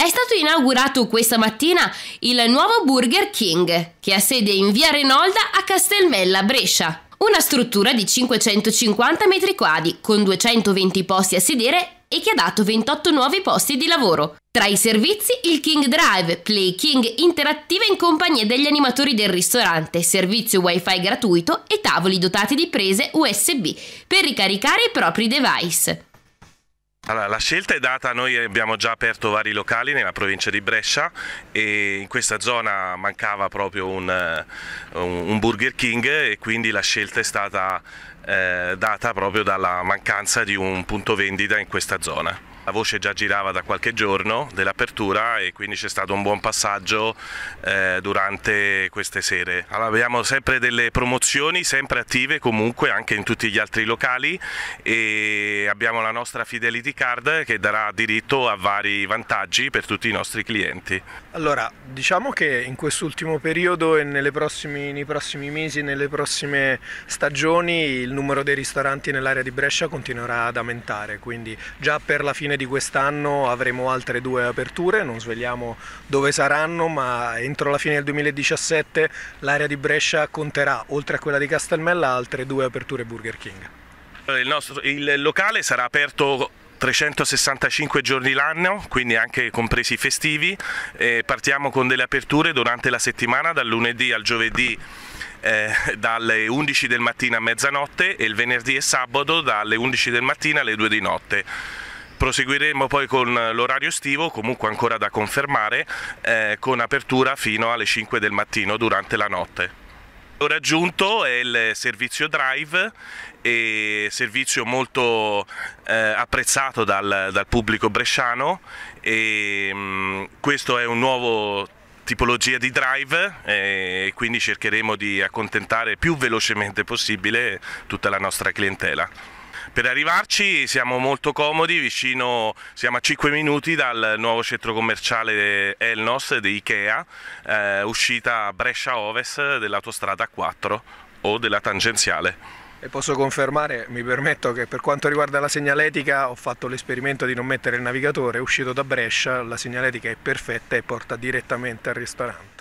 È stato inaugurato questa mattina il nuovo Burger King, che ha sede in via Renolda a Castelmella, Brescia. Una struttura di 550 metri quadri, con 220 posti a sedere e che ha dato 28 nuovi posti di lavoro. Tra i servizi il King Drive, Play King interattiva in compagnia degli animatori del ristorante, servizio wifi gratuito e tavoli dotati di prese USB per ricaricare i propri device. Allora, la scelta è data, noi abbiamo già aperto vari locali nella provincia di Brescia e in questa zona mancava proprio un, eh, un Burger King e quindi la scelta è stata eh, data proprio dalla mancanza di un punto vendita in questa zona la voce già girava da qualche giorno dell'apertura e quindi c'è stato un buon passaggio eh, durante queste sere. Allora, abbiamo sempre delle promozioni, sempre attive comunque anche in tutti gli altri locali e abbiamo la nostra Fidelity Card che darà diritto a vari vantaggi per tutti i nostri clienti. Allora, diciamo che in quest'ultimo periodo e prossimi, nei prossimi mesi, nelle prossime stagioni, il numero dei ristoranti nell'area di Brescia continuerà ad aumentare, quindi già per la fine di quest'anno avremo altre due aperture, non svegliamo dove saranno, ma entro la fine del 2017 l'area di Brescia conterà, oltre a quella di Castelmella, altre due aperture Burger King. il, nostro, il locale sarà aperto 365 giorni l'anno, quindi anche compresi i festivi. E partiamo con delle aperture durante la settimana, dal lunedì al giovedì eh, dalle 11 del mattino a mezzanotte e il venerdì e sabato dalle 11 del mattino alle 2 di notte proseguiremo poi con l'orario estivo, comunque ancora da confermare, eh, con apertura fino alle 5 del mattino durante la notte. Ho raggiunto è il servizio Drive, servizio molto eh, apprezzato dal, dal, pubblico bresciano e mh, mm, questo è un nuovo tipologia di drive e quindi cercheremo di accontentare più velocemente possibile tutta la nostra clientela. Per arrivarci siamo molto comodi, vicino, siamo a 5 minuti dal nuovo centro commerciale Elnos di Ikea, eh, uscita Brescia Ovest dell'autostrada 4 o della tangenziale. E posso confermare, mi permetto che per quanto riguarda la segnaletica ho fatto l'esperimento di non mettere il navigatore, uscito da Brescia, la segnaletica è perfetta e porta direttamente al ristorante.